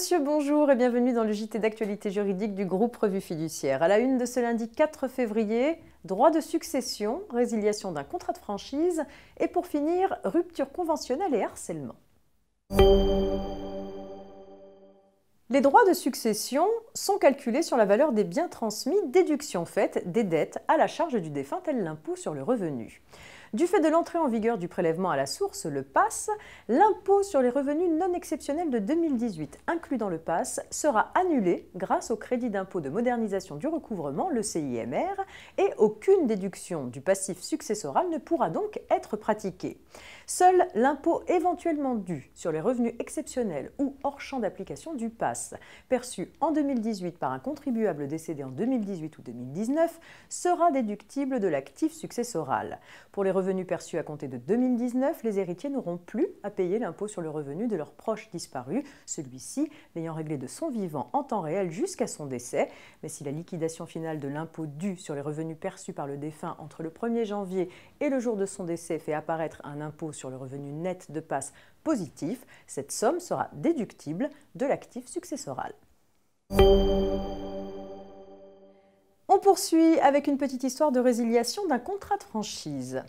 monsieur, bonjour et bienvenue dans le JT d'actualité juridique du groupe Revue Fiduciaire. À la une de ce lundi 4 février, droit de succession, résiliation d'un contrat de franchise et pour finir, rupture conventionnelle et harcèlement. Les droits de succession sont calculés sur la valeur des biens transmis, déduction faite des dettes à la charge du défunt, tel l'impôt sur le revenu. Du fait de l'entrée en vigueur du prélèvement à la source, le PASS, l'impôt sur les revenus non exceptionnels de 2018 inclus dans le PASS sera annulé grâce au crédit d'impôt de modernisation du recouvrement, le CIMR, et aucune déduction du passif successoral ne pourra donc être pratiquée. Seul l'impôt éventuellement dû sur les revenus exceptionnels ou hors champ d'application du PASS, perçu en 2018 par un contribuable décédé en 2018 ou 2019, sera déductible de l'actif successoral. Pour les revenus perçus à compter de 2019, les héritiers n'auront plus à payer l'impôt sur le revenu de leur proche disparu, celui-ci l'ayant réglé de son vivant en temps réel jusqu'à son décès. Mais si la liquidation finale de l'impôt dû sur les revenus perçus par le défunt entre le 1er janvier et le jour de son décès fait apparaître un impôt sur le revenu net de passe positif, cette somme sera déductible de l'actif successoral. On poursuit avec une petite histoire de résiliation d'un contrat de franchise.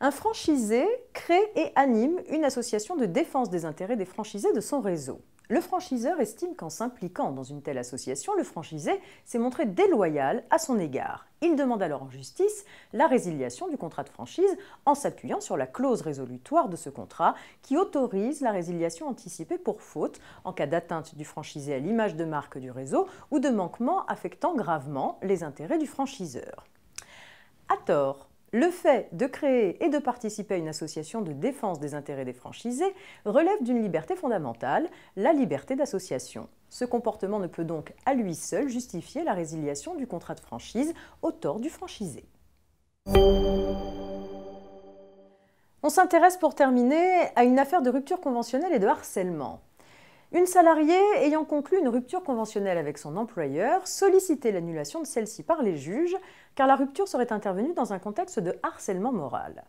Un franchisé crée et anime une association de défense des intérêts des franchisés de son réseau. Le franchiseur estime qu'en s'impliquant dans une telle association, le franchisé s'est montré déloyal à son égard. Il demande alors en justice la résiliation du contrat de franchise en s'appuyant sur la clause résolutoire de ce contrat qui autorise la résiliation anticipée pour faute en cas d'atteinte du franchisé à l'image de marque du réseau ou de manquement affectant gravement les intérêts du franchiseur. À tort, le fait de créer et de participer à une association de défense des intérêts des franchisés relève d'une liberté fondamentale, la liberté d'association. Ce comportement ne peut donc à lui seul justifier la résiliation du contrat de franchise au tort du franchisé. On s'intéresse pour terminer à une affaire de rupture conventionnelle et de harcèlement. Une salariée ayant conclu une rupture conventionnelle avec son employeur sollicitait l'annulation de celle-ci par les juges, car la rupture serait intervenue dans un contexte de harcèlement moral.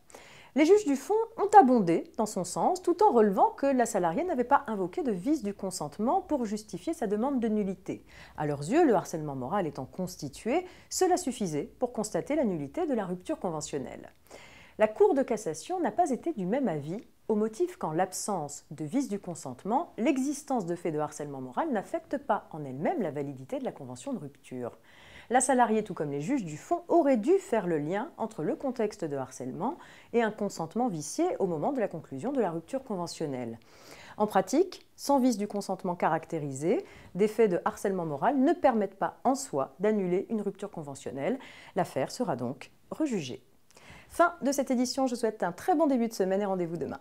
Les juges du fond ont abondé dans son sens, tout en relevant que la salariée n'avait pas invoqué de vice du consentement pour justifier sa demande de nullité. À leurs yeux, le harcèlement moral étant constitué, cela suffisait pour constater la nullité de la rupture conventionnelle. La Cour de cassation n'a pas été du même avis au motif qu'en l'absence de vice du consentement, l'existence de faits de harcèlement moral n'affecte pas en elle-même la validité de la convention de rupture. La salariée, tout comme les juges du fond, aurait dû faire le lien entre le contexte de harcèlement et un consentement vicié au moment de la conclusion de la rupture conventionnelle. En pratique, sans vice du consentement caractérisé, des faits de harcèlement moral ne permettent pas en soi d'annuler une rupture conventionnelle. L'affaire sera donc rejugée. Fin de cette édition, je souhaite un très bon début de semaine et rendez-vous demain.